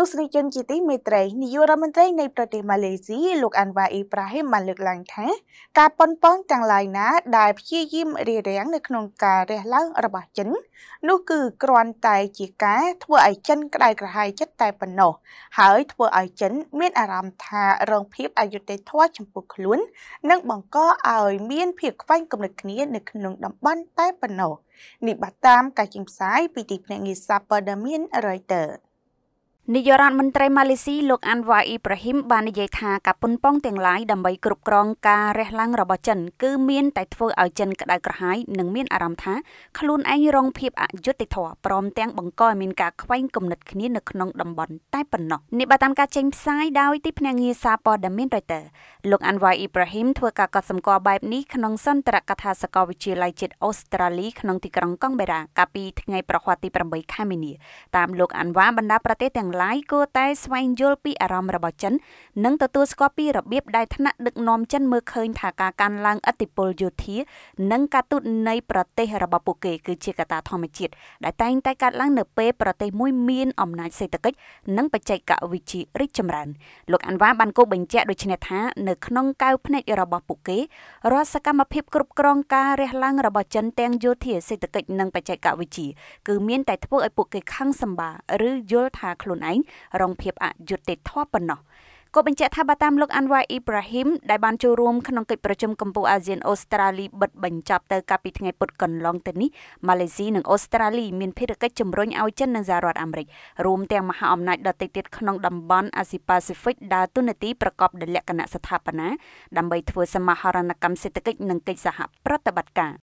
ទស្សនិកជនជាទីមេត្រីនាយករដ្ឋមន្ត្រីនៃប្រទេសម៉ាឡេស៊ីលោកអាន់វ៉ាអ៊ីប្រាហ៊ីមបានលើកឡើងថា ការប៉ុនប៉ងទាំងឡាយណាដែលព្យាយាមរារាំងនៅក្នុងការរះឡើងរបស់ចិន នោះគឺគ្រាន់តែជាការ ធ្វើឲ្យចិនក្តៅក្រហាយចិត្តតែប៉ុណ្ណោះ ហើយធ្វើឲ្យចិន មានអារម្មណ៍ថារងភាពអយុត្តិធម៌ចំពោះខ្លួននិងបង្កឲ្យមានភាពខ្វែងគំនិតគ្នានៅក្នុងតំបន់តែប៉ុណ្ណោះនេះបាទតាមការចេញផ្សាយពីទីភ្នាក់ងារសារព័ត៌មាន Reuters នាយករដ្ឋមន្ត្រីម៉ាឡេស៊ីលោកអាន់វ៉ាអ៊ីប្រាហ៊ីមបាននិយាយថាការប៉ុនប៉ងទាំងឡាយដើម្បីគ្រប់គ្រងការរះឡើងរបស់ចិនគឺមានតែធ្វើឲ្យចិនក្តៅក្រហាយនិងមានអារម្មណ៍ថាខ្លួនឯងរងភាពអយុត្តិធម៌ព្រមទាំងបង្កឲ្យមានការខ្វែងគំនិតគ្នានៅក្នុងតំបន់តែប៉ុណ្ណោះនេះបើតាមការចេញផ្សាយដោយទីភ្នាក់ងារសារព័ត៌មាន Reuters លោកអាន់វ៉ាអ៊ីប្រាហ៊ីមធ្វើការកត់សម្គាល់បែបនេះក្នុងសន្ទរកថាសាកលវិទ្យាល័យជាតិអូស្ត្រាលីក្នុងទីក្រុងកង់បេរ៉ាកាលពីថ្ងៃប្រហ័សទី8ខែមីនាតាមលោកអាន់វ៉ាបណ្ដាប្រទេសទាំងឡាយគួរតែស្វែងយល់ពីអារម្មណ៍របស់ចិននិងទទួលស្គាល់ពីរបៀបដែលថ្នាក់ដឹកនាំចិនមើលឃើញ ថាការកាន់ឡើងឥទ្ធិពលយោធា និងការទូតនៃប្រទេសរបស់ពួកគេគឺជាកត្តាធម្មជាតិដែលតែងតែកើតឡើងនៅពេលប្រទេសមួយមានអំណាច សេដ្ឋកិច្ចនិងបច្ចេកវិទ្យារីកចម្រើនលោកអាន់វ៉ាបានគូបញ្ជាក់ដូចនេះថា នៅក្នុងកៅភ្នែករបស់ពួកគេរាល់សកម្មភាពគ្រប់គ្រងការរះឡើងរបស់ចិនទាំងយោធាសេដ្ឋកិច្ចនិងបច្ចេកវិទ្យាគឺមាន តែធ្វើឲ្យពួកគេខឹងសម្បាឬយល់ថាខ្លួនឯងឯងរងភាពអយុត្តិធម៌ប៉ុណ្ណោះក៏បញ្ជាក់ថាបើតាមលោកអាន់វ៉ាអ៊ីប្រាហ៊ីមដែលបានចូលរួមក្នុងកិច្ចប្រជុំកម្ពុជាអាស៊ានអូស្ត្រាលីបិទបញ្ចប់ទៅកាលពីថ្ងៃពុធកន្លងទៅនេះម៉ាឡេស៊ីនិងអូស្ត្រាលីមានភារកិច្ចជំរុញឲ្យចិននិងសហរដ្ឋអាមេរិករួមទាំងមហាអំណាចដទៃទៀតក្នុងតំបន់អាស៊ីប៉ាស៊ីហ្វិកដើរតួនាទីប្រកបដោយលក្ខណៈស្ថាបនាដើម្បីធ្វើសមាហរណកម្មសេដ្ឋកិច្ចនិងកិច្ចសហប្រតិបត្តិការ